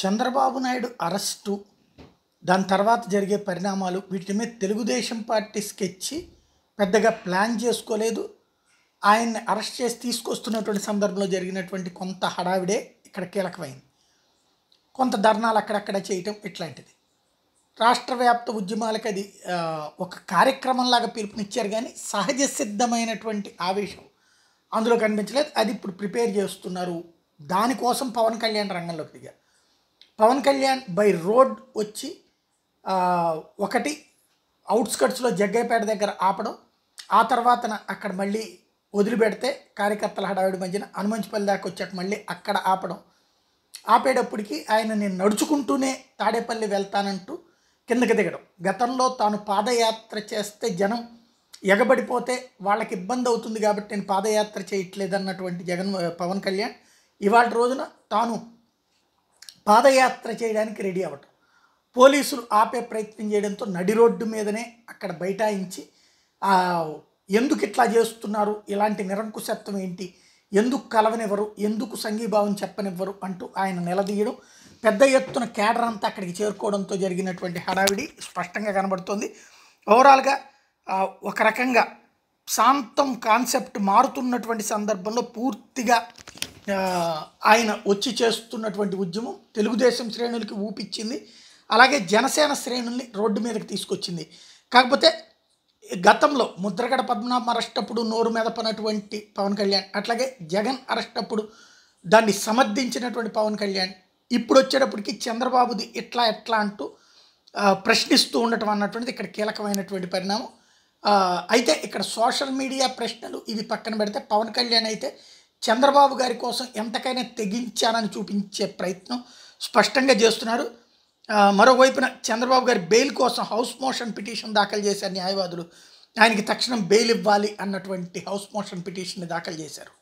Chandrababu Naidu arrest దాని తర్వాత జరిగే పరిణామాలు వీటి మీద తెలుగుదేశం పార్టీ స్కెచ్ పెద్దగా ప్లాన్ చేసుకోలేదు ఆయన్ని అరెస్ట్ చేసి తీసుకొస్తున్నటువంటి సందర్భంలో జరిగినటువంటి కొంత హడావిడే ఇక్కడ కీలకమైంది కొంత ధర్నాలు అక్కడక్కడ చేయటం ఇట్లాంటిది రాష్ట్ర వ్యాప్త ఉద్యమాలకు అది ఒక కార్యక్రమంలాగా పిలుపునిచ్చారు కానీ సహజ సిద్ధమైనటువంటి ఆవేశం అందులో కనిపించలేదు అది ఇప్పుడు ప్రిపేర్ చేస్తున్నారు దానికోసం పవన్ కళ్యాణ్ రంగంలోకి దిగారు పవన్ కళ్యాణ్ బై రోడ్ వచ్చి ఒకటి అవుట్స్కట్స్లో జగ్గైపేట దగ్గర ఆపడం ఆ తర్వాత అక్కడ మళ్ళీ వదిలిపెడితే కార్యకర్తల హడావిడి మధ్యన హనుమంచిపల్లి దాకా వచ్చాక మళ్ళీ అక్కడ ఆపడం ఆపేటప్పటికి ఆయన నేను నడుచుకుంటూనే తాడేపల్లి వెళ్తానంటూ కిందకి దిగడం గతంలో తాను పాదయాత్ర చేస్తే జనం ఎగబడిపోతే వాళ్ళకి ఇబ్బంది అవుతుంది కాబట్టి నేను పాదయాత్ర చేయట్లేదన్నటువంటి జగన్ పవన్ కళ్యాణ్ ఇవాళ రోజున తాను పాదయాత్ర చేయడానికి రెడీ అవ్వటం పోలీసులు ఆపే ప్రయత్నం చేయడంతో నడి రోడ్డు మీదనే అక్కడ బైఠాయించి ఎందుకు ఇట్లా చేస్తున్నారు ఇలాంటి నిరంకుశత్వం ఏంటి ఎందుకు కలవనివ్వరు ఎందుకు సంఘీభావం చెప్పనివ్వరు అంటూ ఆయన నిలదీయడం పెద్ద ఎత్తున కేడర్ అంతా అక్కడికి చేరుకోవడంతో జరిగినటువంటి హడావిడి స్పష్టంగా కనబడుతోంది ఓవరాల్గా ఒక రకంగా శాంతం కాన్సెప్ట్ మారుతున్నటువంటి సందర్భంలో పూర్తిగా ఆయన వచ్చి చేస్తున్నటువంటి ఉద్యమం తెలుగుదేశం శ్రేణులకి ఊపిచ్చింది అలాగే జనసేన శ్రేణుల్ని రోడ్డు మీదకి తీసుకొచ్చింది కాకపోతే గతంలో ముద్రగడ పద్మనాభం అరెస్ట్ అప్పుడు నోరు పనటువంటి పవన్ కళ్యాణ్ అట్లాగే జగన్ అరెస్ట్ అప్పుడు దాన్ని సమర్థించినటువంటి పవన్ కళ్యాణ్ ఇప్పుడు వచ్చేటప్పటికి చంద్రబాబుది ఇట్లా ఎట్లా అంటూ ప్రశ్నిస్తూ ఉండటం అన్నటువంటిది ఇక్కడ కీలకమైనటువంటి పరిణామం అయితే ఇక్కడ సోషల్ మీడియా ప్రశ్నలు ఇవి పక్కన పెడితే పవన్ కళ్యాణ్ అయితే చంద్రబాబు గారి కోసం ఎంతకైనా తెగించానని చూపించే ప్రయత్నం స్పష్టంగా చేస్తున్నారు మరోవైపున చంద్రబాబు గారి బెయిల్ కోసం హౌస్ మోషన్ పిటిషన్ దాఖలు చేశారు న్యాయవాదులు ఆయనకి తక్షణం బెయిల్ ఇవ్వాలి అన్నటువంటి హౌస్ మోషన్ పిటిషన్ని దాఖలు చేశారు